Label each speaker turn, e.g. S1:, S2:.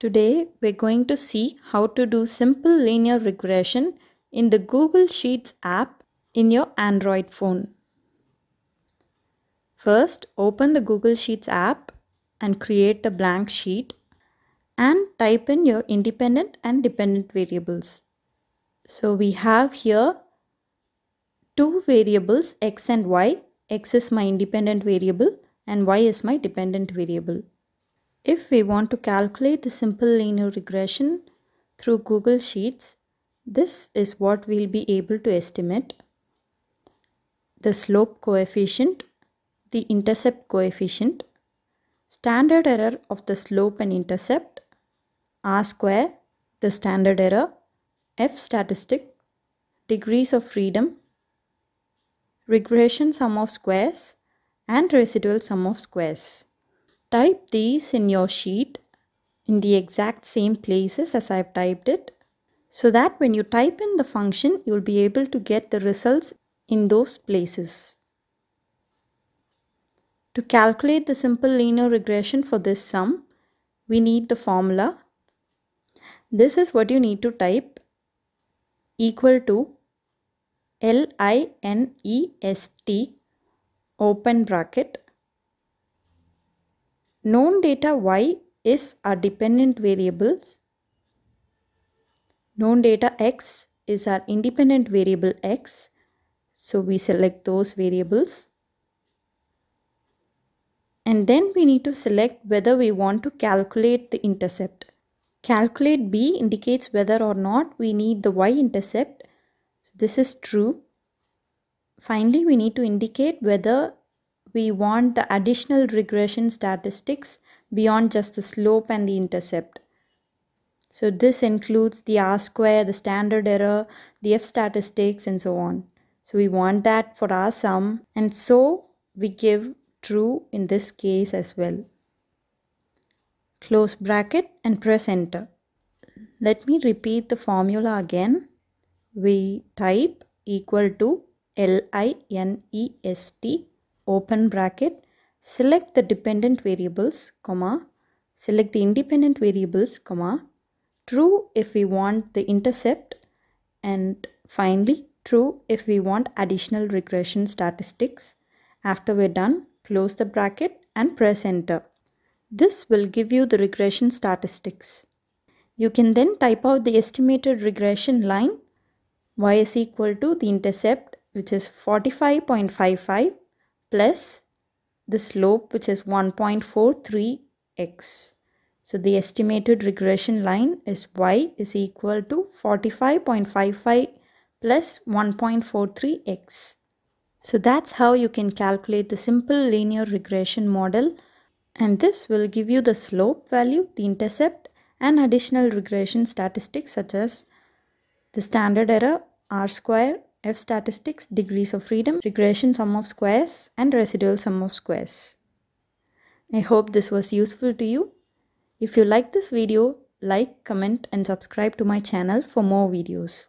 S1: Today we're going to see how to do simple linear regression in the Google Sheets app in your Android phone. First open the Google Sheets app and create a blank sheet and type in your independent and dependent variables. So we have here two variables x and y. x is my independent variable and y is my dependent variable. If we want to calculate the simple linear regression through Google Sheets, this is what we'll be able to estimate. The slope coefficient, the intercept coefficient, standard error of the slope and intercept, R square, the standard error, F statistic, degrees of freedom, regression sum of squares, and residual sum of squares. Type these in your sheet in the exact same places as I've typed it so that when you type in the function you'll be able to get the results in those places. To calculate the simple linear regression for this sum we need the formula. This is what you need to type equal to L I N E S T open bracket Known data y is our dependent variables. Known data x is our independent variable x. So we select those variables. And then we need to select whether we want to calculate the intercept. Calculate b indicates whether or not we need the y-intercept. So this is true. Finally, we need to indicate whether we want the additional regression statistics beyond just the slope and the intercept. So this includes the R square, the standard error, the F statistics and so on. So we want that for our sum and so we give true in this case as well. Close bracket and press enter. Let me repeat the formula again. We type equal to L-I-N-E-S-T open bracket, select the dependent variables, comma, select the independent variables, comma, true if we want the intercept, and finally true if we want additional regression statistics. After we're done, close the bracket and press enter. This will give you the regression statistics. You can then type out the estimated regression line y is equal to the intercept which is 45.55 plus the slope which is 1.43x. So the estimated regression line is y is equal to 45.55 plus 1.43x. So that's how you can calculate the simple linear regression model and this will give you the slope value, the intercept and additional regression statistics such as the standard error, r square F statistics, degrees of freedom, regression sum of squares and residual sum of squares. I hope this was useful to you. If you like this video, like, comment and subscribe to my channel for more videos.